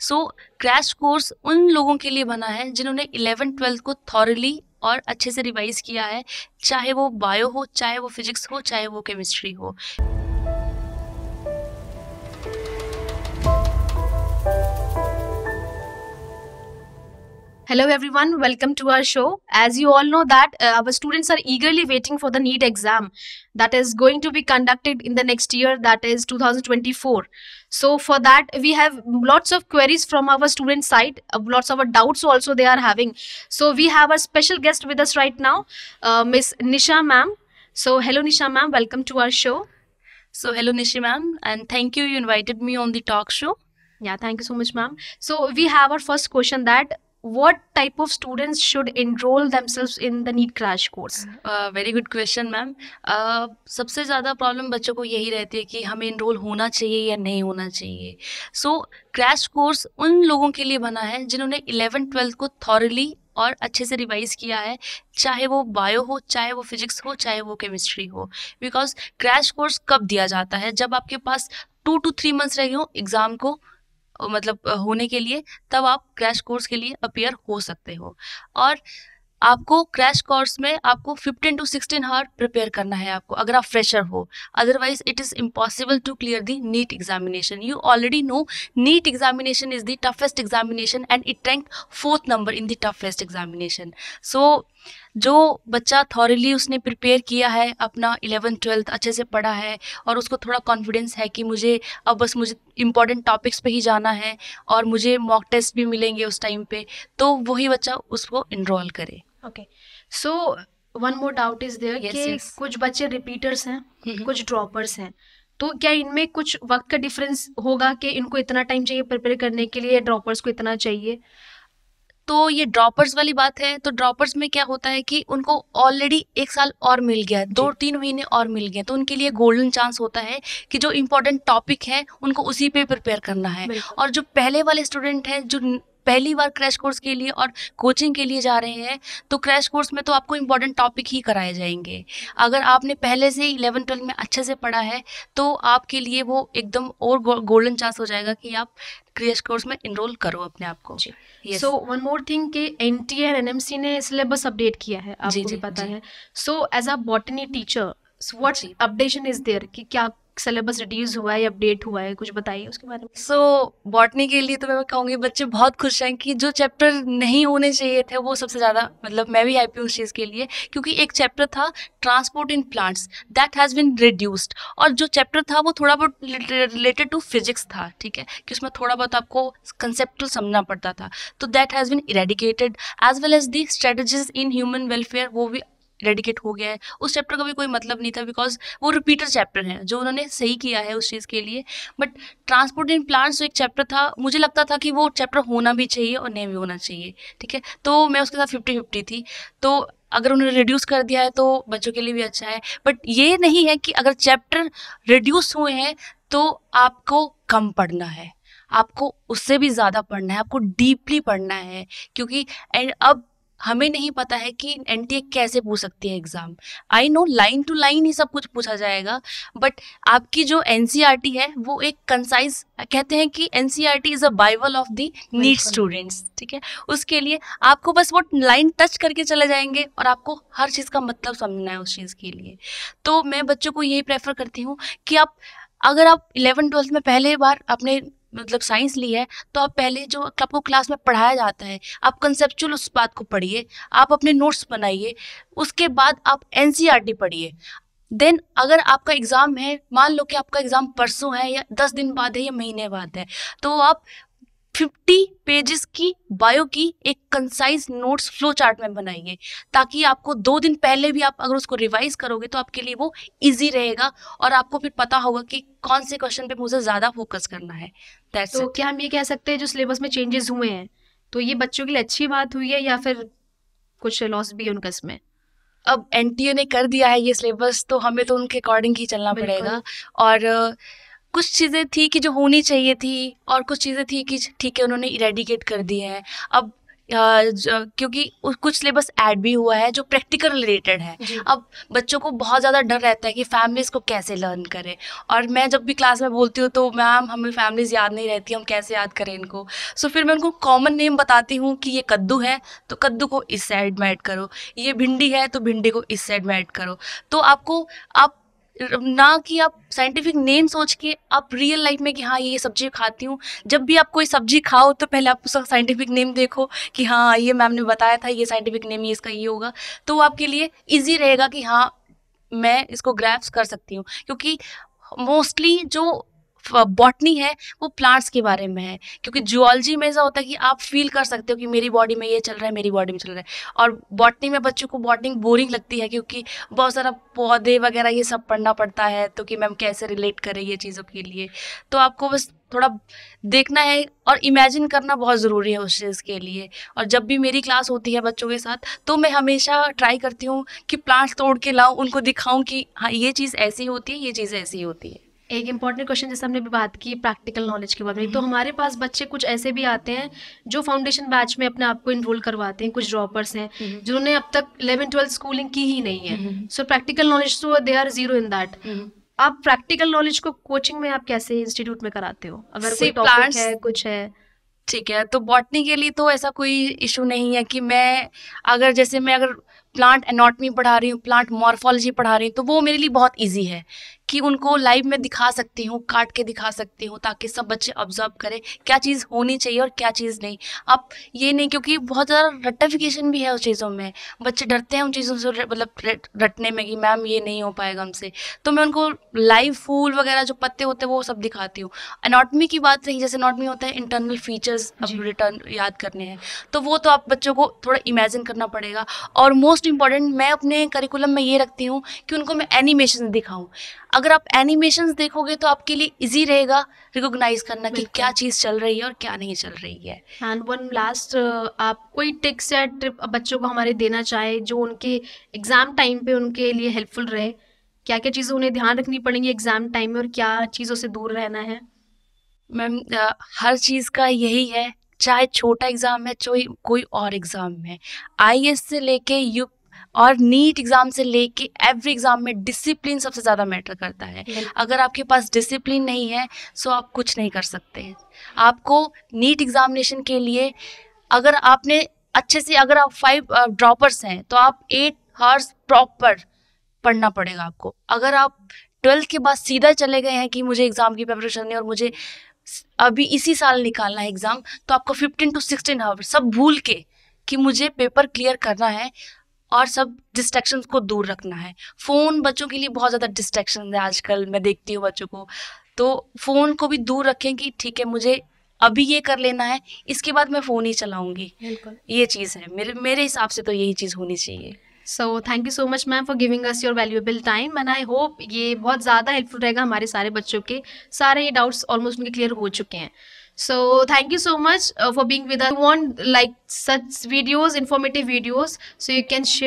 सो crash course उन लोगों के लिए बना है जिन्होंने इलेवन ट्वेल्थ को थॉरली और अच्छे से रिवाइज किया है चाहे वो बायो हो चाहे वो फिजिक्स हो चाहे वो केमिस्ट्री हो Hello everyone, welcome to our show. As you all know that uh, our students are eagerly waiting for the NEET exam that is going to be conducted in the next year that is 2024. So for that we have lots of queries from our student side, uh, lots of doubts also they are having. So we have a special guest with us right now, uh, Miss Nisha ma'am. So hello Nisha ma'am, welcome to our show. So hello Nisha ma'am and thank you you invited me on the talk show. Yeah, thank you so much ma'am. So we have our first question that what type of students should enroll themselves in the NEET crash course very good question ma'am सबसे ज़्यादा problem बच्चों को यही रहती है कि हमें enrol होना चाहिए या नहीं होना चाहिए सो क्रैश कोर्स उन लोगों के लिए बना है जिन्होंने इलेवन ट्वेल्थ को थॉरली और अच्छे से रिवाइज किया है चाहे वो बायो हो चाहे वो फिजिक्स हो चाहे वो केमिस्ट्री हो बिकॉज क्रैश कोर्स कब दिया जाता है जब आपके पास टू टू थ्री मंथ्स रहे हो एग्ज़ाम को मतलब होने के लिए तब आप क्रैश कोर्स के लिए अपेयर हो सकते हो और आपको क्रैश कोर्स में आपको 15 टू 16 हार प्रिपेयर करना है आपको अगर आप फ्रेशर हो otherwise it is impossible to clear the NEET examination you already know NEET examination is the toughest examination and it rank fourth number in the toughest examination so जो बच्चा thoroughly उसने prepare किया है अपना eleventh twelfth अच्छे से पढ़ा है और उसको थोड़ा कॉन्फिडेंस है कि मुझे अब बस मुझे इंपॉर्टेंट टॉपिक्स पे ही जाना है और मुझे मॉक टेस्ट भी मिलेंगे उस टाइम पे तो वही बच्चा उसको इनरोल करे okay so one more doubt is there कि कुछ बच्चे रिपीटर्स हैं mm-hmm. कुछ ड्रॉपर्स हैं तो क्या इनमें कुछ वक्त का डिफरेंस होगा कि इनको इतना टाइम चाहिए प्रिपेयर करने के लिए ड्रॉपर्स को इतना चाहिए तो ये ड्रॉपर्स वाली बात है तो ड्रॉपर्स में क्या होता है कि उनको ऑलरेडी एक साल और मिल गया दो तीन महीने और मिल गए तो उनके लिए गोल्डन चांस होता है कि जो इम्पोर्टेंट टॉपिक है उनको उसी पे प्रिपेयर करना है और जो पहले वाले स्टूडेंट हैं जो पहली बार क्रैश कोर्स के लिए और कोचिंग के लिए जा रहे हैं तो क्रैश कोर्स में तो आपको इम्पोर्टेंट टॉपिक ही कराए जाएंगे अगर आपने पहले से इलेवन ट्वेल्थ में अच्छे से पढ़ा है तो आपके लिए वो एकदम और गोल्डन चांस हो जाएगा कि आप क्रिएश कोर्स में इनरोल करो अपने आप को सो वन मोर थिंग कि N T and N M C ने सिलेबस अपडेट किया है आपको जी, भी जी, पता जी. है so as a botany teacher what updation is there कि क्या सिलेबस रिड्यूस हुआ है अपडेट हुआ है कुछ बताइए उसके बारे में सो बॉटनी के लिए तो मैं कहूँगी बच्चे बहुत खुश हैं कि जो चैप्टर नहीं होने चाहिए थे वो सबसे ज़्यादा मतलब मैं भी हैप्पी हूँ उस चीज़ के लिए क्योंकि एक चैप्टर था transport in plants that has been reduced और जो चैप्टर था वो थोड़ा बहुत रिलेटेड टू फिजिक्स था ठीक है कि उसमें थोड़ा बहुत आपको कंसेप्टल समझना पड़ता था तो that has been eradicated as well as the strategies in human welfare वो भी रेडिकेट हो गया है उस चैप्टर का भी कोई मतलब नहीं था बिकॉज वो रिपीटर चैप्टर है जो उन्होंने सही किया है उस चीज़ के लिए बट ट्रांसपोर्ट इन प्लांट्स जो एक चैप्टर था मुझे लगता था कि वो चैप्टर होना भी चाहिए और नहीं भी होना चाहिए ठीक है तो मैं उसके साथ फिफ्टी फिफ्टी थी तो अगर उन्होंने रिड्यूस कर दिया है तो बच्चों के लिए भी अच्छा है बट ये नहीं है कि अगर चैप्टर रिड्यूस हुए हैं तो आपको कम पढ़ना है आपको उससे भी ज़्यादा पढ़ना है आपको डीपली पढ़ना है क्योंकि एंड अब हमें नहीं पता है कि एन कैसे पूछ सकती है exam I know line to line ही सब कुछ पूछा जाएगा बट आपकी जो एन e है वो एक कंसाइज कहते हैं कि N is a Bible of the NEET students ठीक है उसके लिए आपको बस वो लाइन टच करके चले जाएंगे और आपको हर चीज़ का मतलब समझना है उस चीज़ के लिए तो मैं बच्चों को यही प्रेफर करती हूँ कि आप अगर आप इलेवन ट्वेल्थ में पहले बार अपने मतलब साइंस ली है तो आप पहले जो आपको क्लास में पढ़ाया जाता है आप कंसेप्चुअल उस बात को पढ़िए आप अपने नोट्स बनाइए उसके बाद आप एन e पढ़िए देन अगर आपका एग्ज़ाम है मान लो कि आपका एग्ज़ाम परसों है या दस दिन बाद है या महीने बाद है तो आप फिफ्टी पेजेस की बायो की एक कंसाइज नोट्स फ्लो चार्ट में बनाइए ताकि आपको दो दिन पहले भी आप अगर उसको रिवाइज करोगे तो आपके लिए वो इजी रहेगा और आपको फिर पता होगा कि कौन से क्वेश्चन पे मुझे ज़्यादा फोकस करना है That's तो it. क्या हम ये कह सकते हैं जो सिलेबस में चेंजेस हुए हैं तो ये बच्चों के लिए अच्छी बात हुई है या फिर कुछ लॉस भी है उनका इसमें अब एन ने कर दिया है ये सिलेबस तो हमें तो उनके अकॉर्डिंग ही चलना पड़ेगा और कुछ चीज़ें थी कि जो होनी चाहिए थी और कुछ चीज़ें थी कि ठीक है उन्होंने इरेडिकेट कर दी है अब आ, क्योंकि कुछ सिलेबस ऐड भी हुआ है जो प्रैक्टिकल रिलेटेड है अब बच्चों को बहुत ज़्यादा डर रहता है कि फैमिलीज़ को कैसे लर्न करें और मैं जब भी क्लास में बोलती हूँ तो मैम हमें फैमिलीज़ याद नहीं रहती हम कैसे याद करें इनको सो फिर मैं उनको कॉमन नेम बताती हूँ कि ये कद्दू है तो कद्दू को इस साइड में ऐड करो ये भिंडी है तो भिंडी को इस साइड में ऐड करो तो आपको आप ना कि आप साइंटिफिक नेम सोच के आप रियल लाइफ में कि हाँ ये सब्जी खाती हूँ जब भी आप कोई सब्जी खाओ तो पहले आप उसका साइंटिफिक नेम देखो कि हाँ ये मैम ने बताया था ये साइंटिफिक नेम ये इसका ये होगा तो आपके लिए ईजी रहेगा कि हाँ मैं इसको ग्रैप्स कर सकती हूँ क्योंकि मोस्टली जो बॉटनी है वो प्लांट्स के बारे में है क्योंकि जियोलॉजी में ऐसा होता है कि आप फील कर सकते हो कि मेरी बॉडी में ये चल रहा है मेरी बॉडी में चल रहा है और बॉटनी में बच्चों को बॉटनी बोरिंग लगती है क्योंकि बहुत सारा पौधे वगैरह ये सब पढ़ना पड़ता है तो कि मैम कैसे रिलेट करें ये चीज़ों के लिए तो आपको बस थोड़ा देखना है और इमेजिन करना बहुत ज़रूरी है उस चीज़ के लिए और जब भी मेरी क्लास होती है बच्चों के साथ तो मैं हमेशा ट्राई करती हूँ कि प्लांट्स तोड़ के लाऊँ उनको दिखाऊँ कि हाँ ये चीज़ ऐसी होती है ये चीज़ ऐसी होती है एक इम्पॉर्टेंट क्वेश्चन जैसे हमने भी बात की प्रैक्टिकल नॉलेज के बारे में तो हम्म। हमारे पास बच्चे कुछ ऐसे भी आते हैं जो फाउंडेशन बैच में अपने आप को इनरोल करवाते हैं कुछ ड्रॉपर्स हैं हम्म। जिन्होंने अब तक इलेवन ट्वेल्थ स्कूलिंग की ही नहीं है सो प्रैक्टिकल नॉलेज तो they are zero in that आप प्रैक्टिकल नॉलेज को कोचिंग में आप कैसे इंस्टीट्यूट में कराते हो अगर कोई टॉपिक है कुछ है ठीक है तो बॉटनी के लिए तो ऐसा कोई इशू नहीं है कि मैं अगर जैसे मैं अगर प्लांट एनाटमी पढ़ा रही हूँ प्लांट मॉर्फोलॉजी पढ़ा रही हूँ तो वो मेरे लिए बहुत ईजी है कि उनको लाइव में दिखा सकती हूँ काट के दिखा सकती हूँ ताकि सब बच्चे ऑब्जर्व करें क्या चीज़ होनी चाहिए और क्या चीज़ नहीं अब ये नहीं क्योंकि बहुत ज़्यादा रट्टाफिकेशन भी है उस चीज़ों में बच्चे डरते हैं उन चीज़ों से मतलब रटने में कि मैम ये नहीं हो पाएगा हमसे तो मैं उनको लाइव फूल वगैरह जो पत्ते होते हैं वो सब दिखाती हूँ अनाटमी की बात नहीं जैसे अनाटमी होता है इंटरनल फीचर्स अब रिटर्न याद करने हैं तो वो तो आप बच्चों को थोड़ा इमेजिन करना पड़ेगा और मोस्ट इम्पॉर्टेंट मैं अपने करिकुलम में ये रखती हूँ कि उनको मैं एनिमेशन दिखाऊँ अगर आप एनिमेशन देखोगे तो आपके लिए ईजी रहेगा रिकोगनाइज करना कि क्या चीज़ चल रही है और क्या नहीं चल रही है एंड वन लास्ट आप कोई टिक्स या ट्रिप बच्चों को हमारे देना चाहे जो उनके एग्ज़ाम टाइम पे उनके लिए हेल्पफुल रहे क्या क्या चीज़ें उन्हें ध्यान रखनी पड़ेंगी एग्ज़ाम टाइम में और क्या चीज़ों से दूर रहना है मैम हर चीज़ का यही है चाहे छोटा एग्ज़ाम है चाहे कोई और एग्ज़ाम है आई से लेके यू और नीट एग्ज़ाम से लेके एवरी एग्ज़ाम में डिसिप्लिन सबसे ज़्यादा मैटर करता है अगर आपके पास डिसिप्लिन नहीं है सो आप कुछ नहीं कर सकते आपको नीट एग्ज़ामिनेशन के लिए अगर आपने अच्छे से अगर आप फाइव ड्रॉपर्स हैं तो आप एट हार्स प्रॉपर पढ़ना पड़ेगा आपको अगर आप ट्वेल्थ के बाद सीधा चले गए हैं कि मुझे एग्ज़ाम की प्रिपरेशन नहीं और मुझे अभी इसी साल निकालना है एग्ज़ाम तो आपको फिफ्टीन टू सिक्सटीन हावर सब भूल के कि मुझे पेपर क्लियर करना है और सब डिस्ट्रैक्शन को दूर रखना है फ़ोन बच्चों के लिए बहुत ज़्यादा डिस्ट्रैक्शन है आजकल मैं देखती हूँ बच्चों को तो फ़ोन को भी दूर रखें कि ठीक है मुझे अभी ये कर लेना है इसके बाद मैं फ़ोन ही चलाऊंगी ये चीज़ है मेरे मेरे हिसाब से तो यही चीज़ होनी चाहिए so thank you so much ma'am for giving us your valuable time and I hope ये बहुत ज़्यादा हेल्पफुल रहेगा हमारे सारे बच्चों के सारे ये डाउट्स ऑलमोस्ट उनके क्लियर हो चुके हैं so thank you so much uh, for being with us. We you want like such videos, informative videos, so you can share.